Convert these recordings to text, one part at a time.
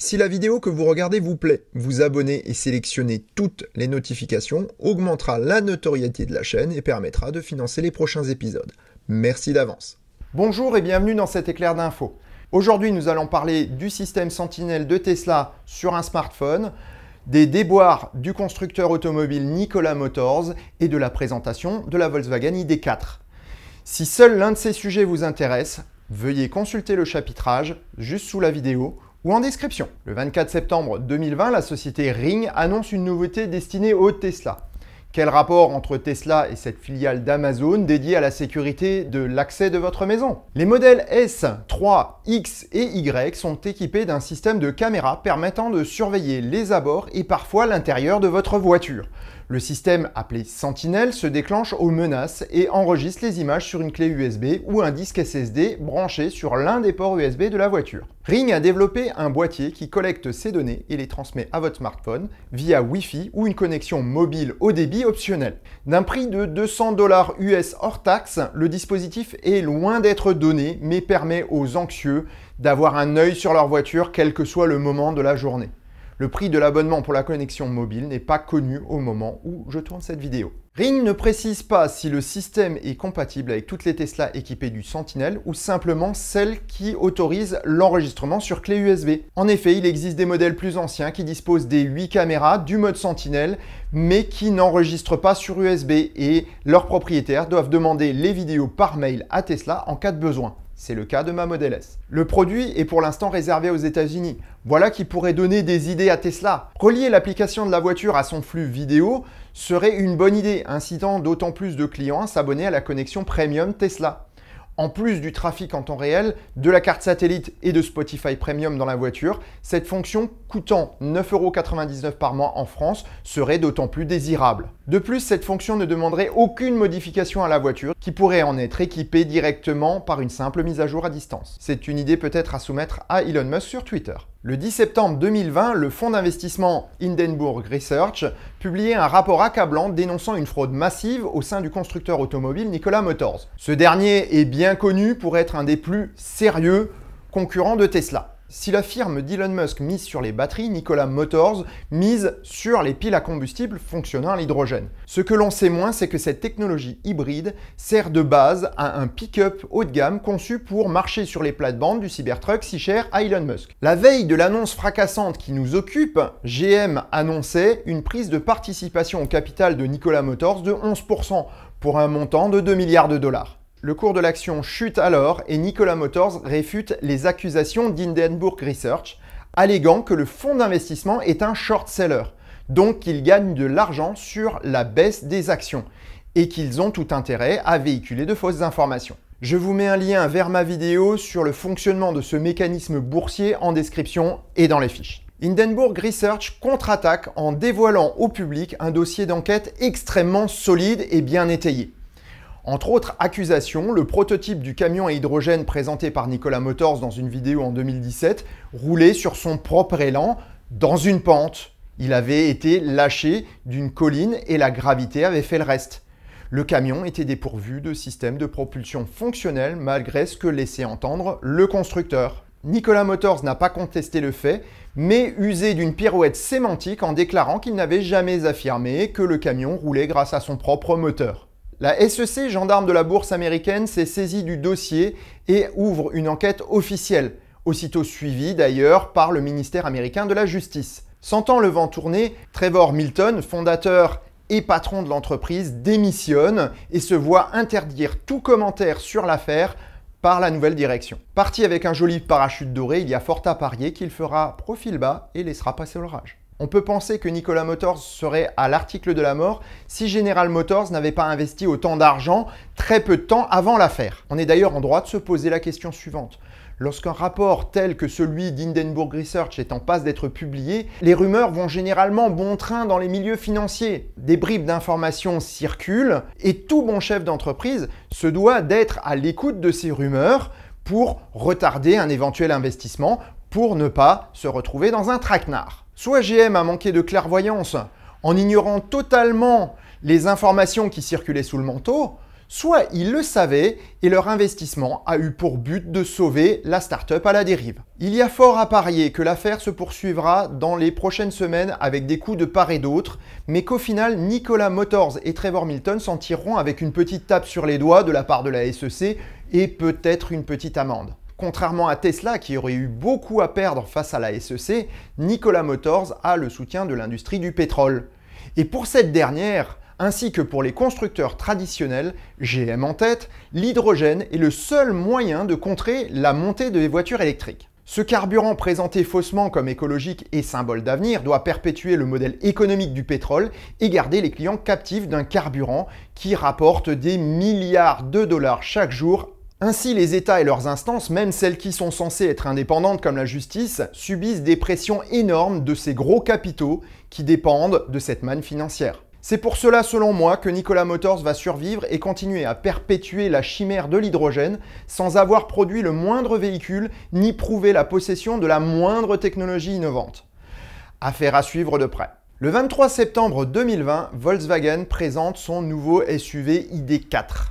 Si la vidéo que vous regardez vous plaît, vous abonner et sélectionner toutes les notifications augmentera la notoriété de la chaîne et permettra de financer les prochains épisodes. Merci d'avance. Bonjour et bienvenue dans cet éclair d'info. Aujourd'hui, nous allons parler du système Sentinel de Tesla sur un smartphone, des déboires du constructeur automobile Nikola Motors et de la présentation de la Volkswagen ID4. Si seul l'un de ces sujets vous intéresse, veuillez consulter le chapitrage juste sous la vidéo ou en description. Le 24 septembre 2020, la société Ring annonce une nouveauté destinée au Tesla. Quel rapport entre Tesla et cette filiale d'Amazon dédiée à la sécurité de l'accès de votre maison Les modèles S, 3, X et Y sont équipés d'un système de caméra permettant de surveiller les abords et parfois l'intérieur de votre voiture. Le système, appelé Sentinel, se déclenche aux menaces et enregistre les images sur une clé USB ou un disque SSD branché sur l'un des ports USB de la voiture. Ring a développé un boîtier qui collecte ces données et les transmet à votre smartphone via Wi-Fi ou une connexion mobile au débit optionnelle. D'un prix de 200 dollars US hors taxe, le dispositif est loin d'être donné mais permet aux anxieux d'avoir un œil sur leur voiture quel que soit le moment de la journée. Le prix de l'abonnement pour la connexion mobile n'est pas connu au moment où je tourne cette vidéo. Ring ne précise pas si le système est compatible avec toutes les Tesla équipées du Sentinel ou simplement celles qui autorisent l'enregistrement sur clé USB. En effet, il existe des modèles plus anciens qui disposent des 8 caméras du mode Sentinel mais qui n'enregistrent pas sur USB et leurs propriétaires doivent demander les vidéos par mail à Tesla en cas de besoin. C'est le cas de ma Model S. Le produit est pour l'instant réservé aux États-Unis. Voilà qui pourrait donner des idées à Tesla. Relier l'application de la voiture à son flux vidéo serait une bonne idée, incitant d'autant plus de clients à s'abonner à la connexion premium Tesla en plus du trafic en temps réel, de la carte satellite et de Spotify Premium dans la voiture, cette fonction coûtant 9,99€ par mois en France serait d'autant plus désirable. De plus, cette fonction ne demanderait aucune modification à la voiture qui pourrait en être équipée directement par une simple mise à jour à distance. C'est une idée peut-être à soumettre à Elon Musk sur Twitter. Le 10 septembre 2020, le fonds d'investissement Hindenburg Research publiait un rapport accablant dénonçant une fraude massive au sein du constructeur automobile Nicolas Motors. Ce dernier est bien connu pour être un des plus sérieux concurrents de Tesla. Si la firme d'Elon Musk mise sur les batteries, Nikola Motors mise sur les piles à combustible fonctionnant à l'hydrogène. Ce que l'on sait moins, c'est que cette technologie hybride sert de base à un pick-up haut de gamme conçu pour marcher sur les plates-bandes du Cybertruck si cher à Elon Musk. La veille de l'annonce fracassante qui nous occupe, GM annonçait une prise de participation au capital de Nikola Motors de 11% pour un montant de 2 milliards de dollars. Le cours de l'action chute alors et Nicolas Motors réfute les accusations d'Hindenburg Research, alléguant que le fonds d'investissement est un short-seller, donc qu'il gagne de l'argent sur la baisse des actions et qu'ils ont tout intérêt à véhiculer de fausses informations. Je vous mets un lien vers ma vidéo sur le fonctionnement de ce mécanisme boursier en description et dans les fiches. Hindenburg Research contre-attaque en dévoilant au public un dossier d'enquête extrêmement solide et bien étayé. Entre autres accusations, le prototype du camion à hydrogène présenté par Nicolas Motors dans une vidéo en 2017 roulait sur son propre élan dans une pente. Il avait été lâché d'une colline et la gravité avait fait le reste. Le camion était dépourvu de système de propulsion fonctionnel malgré ce que laissait entendre le constructeur. Nicolas Motors n'a pas contesté le fait, mais usé d'une pirouette sémantique en déclarant qu'il n'avait jamais affirmé que le camion roulait grâce à son propre moteur. La SEC, gendarme de la bourse américaine, s'est saisie du dossier et ouvre une enquête officielle, aussitôt suivie d'ailleurs par le ministère américain de la Justice. Sentant le vent tourner, Trevor Milton, fondateur et patron de l'entreprise, démissionne et se voit interdire tout commentaire sur l'affaire par la nouvelle direction. Parti avec un joli parachute doré, il y a fort à parier qu'il fera profil bas et laissera passer l'orage. On peut penser que Nicolas Motors serait à l'article de la mort si General Motors n'avait pas investi autant d'argent très peu de temps avant l'affaire. On est d'ailleurs en droit de se poser la question suivante. Lorsqu'un rapport tel que celui d'Hindenburg Research est en passe d'être publié, les rumeurs vont généralement bon train dans les milieux financiers. Des bribes d'informations circulent et tout bon chef d'entreprise se doit d'être à l'écoute de ces rumeurs pour retarder un éventuel investissement pour ne pas se retrouver dans un traquenard. Soit GM a manqué de clairvoyance en ignorant totalement les informations qui circulaient sous le manteau, soit ils le savaient et leur investissement a eu pour but de sauver la startup à la dérive. Il y a fort à parier que l'affaire se poursuivra dans les prochaines semaines avec des coups de part et d'autre, mais qu'au final Nicolas Motors et Trevor Milton s'en tireront avec une petite tape sur les doigts de la part de la SEC et peut-être une petite amende. Contrairement à Tesla qui aurait eu beaucoup à perdre face à la SEC, Nikola Motors a le soutien de l'industrie du pétrole. Et pour cette dernière, ainsi que pour les constructeurs traditionnels, GM en tête, l'hydrogène est le seul moyen de contrer la montée des voitures électriques. Ce carburant présenté faussement comme écologique et symbole d'avenir doit perpétuer le modèle économique du pétrole et garder les clients captifs d'un carburant qui rapporte des milliards de dollars chaque jour ainsi, les États et leurs instances, même celles qui sont censées être indépendantes comme la justice, subissent des pressions énormes de ces gros capitaux qui dépendent de cette manne financière. C'est pour cela, selon moi, que Nicolas Motors va survivre et continuer à perpétuer la chimère de l'hydrogène sans avoir produit le moindre véhicule ni prouvé la possession de la moindre technologie innovante. Affaire à suivre de près. Le 23 septembre 2020, Volkswagen présente son nouveau SUV ID4.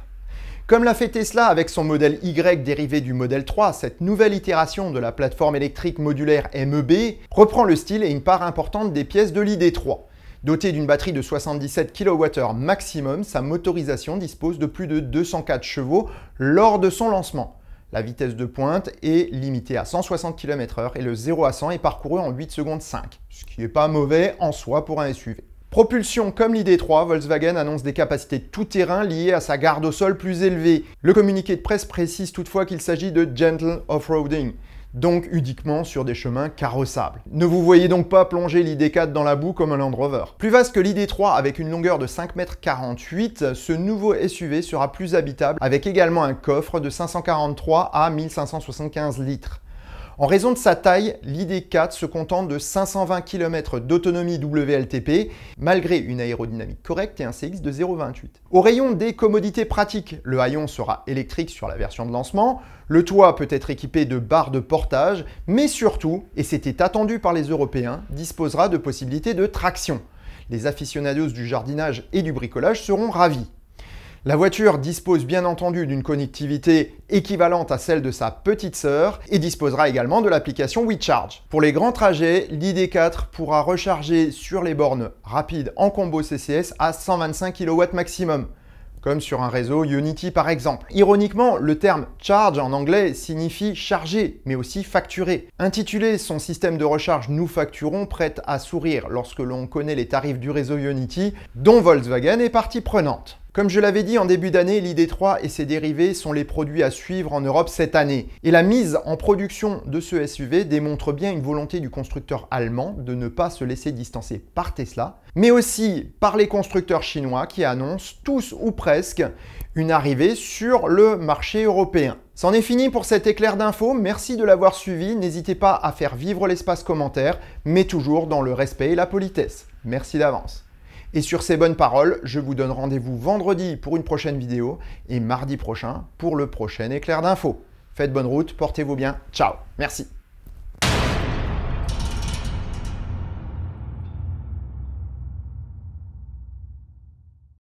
Comme l'a fait Tesla avec son modèle Y dérivé du modèle 3, cette nouvelle itération de la plateforme électrique modulaire MEB reprend le style et une part importante des pièces de l'ID3. Dotée d'une batterie de 77 kWh maximum, sa motorisation dispose de plus de 204 chevaux lors de son lancement. La vitesse de pointe est limitée à 160 km/h et le 0 à 100 est parcouru en 8 secondes 5, ce qui n'est pas mauvais en soi pour un SUV. Propulsion comme l'ID3, Volkswagen annonce des capacités tout-terrain liées à sa garde au sol plus élevée. Le communiqué de presse précise toutefois qu'il s'agit de gentle off-roading, donc uniquement sur des chemins carrossables. Ne vous voyez donc pas plonger l'ID4 dans la boue comme un Land Rover. Plus vaste que l'ID3 avec une longueur de 5m48, ce nouveau SUV sera plus habitable avec également un coffre de 543 à 1575 litres. En raison de sa taille, l'ID4 se contente de 520 km d'autonomie WLTP, malgré une aérodynamique correcte et un CX de 0,28. Au rayon des commodités pratiques, le haillon sera électrique sur la version de lancement, le toit peut être équipé de barres de portage, mais surtout, et c'était attendu par les Européens, disposera de possibilités de traction. Les aficionados du jardinage et du bricolage seront ravis. La voiture dispose bien entendu d'une connectivité équivalente à celle de sa petite sœur et disposera également de l'application WeCharge. Pour les grands trajets, l'ID4 pourra recharger sur les bornes rapides en combo CCS à 125 kW maximum comme sur un réseau Unity par exemple. Ironiquement, le terme charge en anglais signifie charger, mais aussi facturer. Intitulé son système de recharge Nous facturons prête à sourire lorsque l'on connaît les tarifs du réseau Unity, dont Volkswagen est partie prenante. Comme je l'avais dit en début d'année, l'ID3 et ses dérivés sont les produits à suivre en Europe cette année. Et la mise en production de ce SUV démontre bien une volonté du constructeur allemand de ne pas se laisser distancer par Tesla, mais aussi par les constructeurs chinois qui annoncent tous ou presque une arrivée sur le marché européen. C'en est fini pour cet éclair d'infos, merci de l'avoir suivi, n'hésitez pas à faire vivre l'espace commentaire, mais toujours dans le respect et la politesse. Merci d'avance. Et sur ces bonnes paroles, je vous donne rendez-vous vendredi pour une prochaine vidéo et mardi prochain pour le prochain éclair d'info. Faites bonne route, portez-vous bien, ciao, merci.